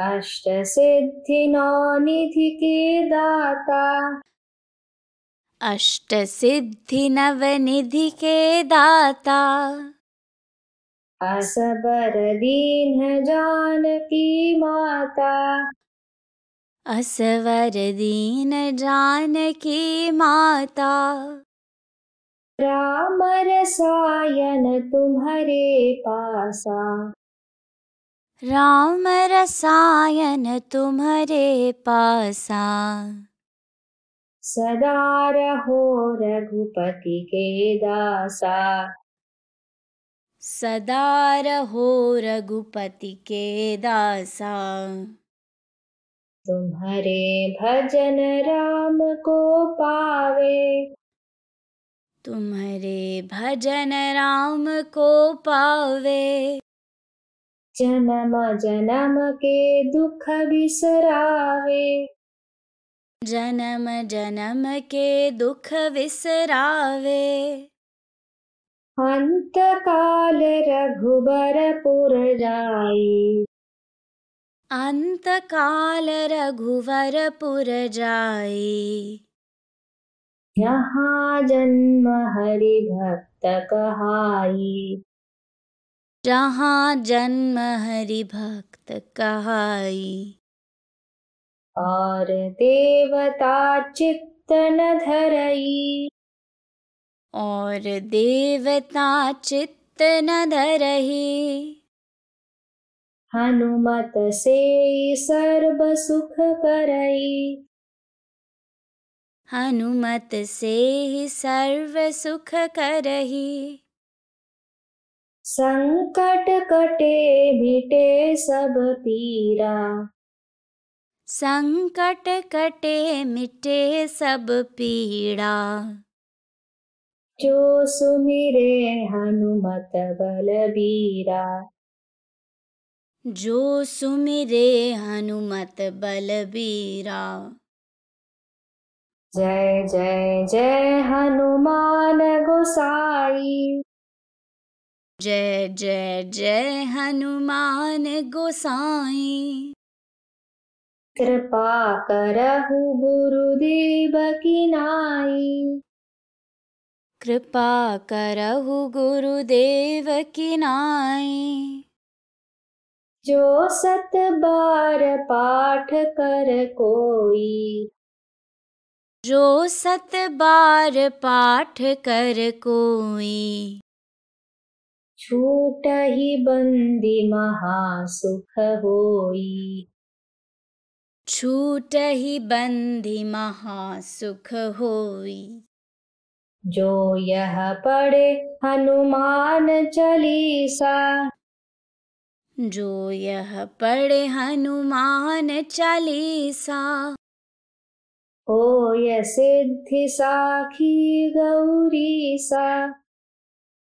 अष्टसिद्धिनानिधि के दाता अष्टसिद्धि नवनिधि के दाता असबरीन जानकी माता असवर दीन जानकी माता राम रसायन तुम्हारे पासा राम रसायन तुम्हारे पासा सदा रहो रघुपति के दासा सदा रहो रघुपति के दासा तुम्हारे भजन राम को पावे तुम्हारे भजन राम को पावे जन्म जन्म के दुख बिसरावे जन्म जन्म के दुख विसरावे जाए अंत काल रघुवर पुर जाए यहाँ जन्म हरि भक्त कहाई जहाँ जन्म हरि भक्त कहाई और देवता चित्तन धरई और देवता चित्त न धरही हनुमत से सर्व सुख करई हनुमत से सर्व सुख करही संकट कटे मिटे सब पीरा संकट कटे मिटे सब पीड़ा जो सुमिरे हनुमत बलबीरा जो सुमिरे हनुमत बलबीरा जय जय जय हनुमान गोसाई जय जय जय हनुमान गोसाई कृपा करहु गुरुदेव की नाई कृपा करहु गुरुदेव की नाई जो सत बार पाठ कर कोई जो सत बार पाठ कर कोई छूट ही बंदी महासुख होई छूट ही बंदी महासुख होई जो यह पढ़े हनुमान चालीसा जो यह पढ़े हनुमान चालीसा हो यह सिद्धि साखी गौरी सा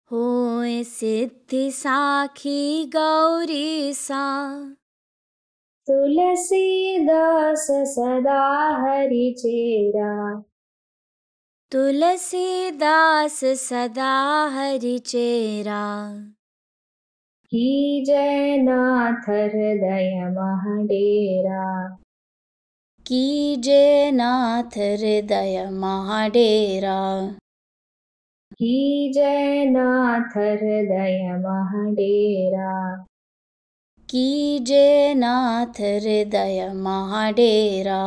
सिद्धि साखी गौरी सा तुलसी दास सदा हरि चेरा तुलसीदास सदा हरि चेरा जय नाथ हृदय महाडेरा की जय नाथ हृदय महाडेरा की जय नाथ हृदय महाडेरा की जय नाथ हृदय महाडेरा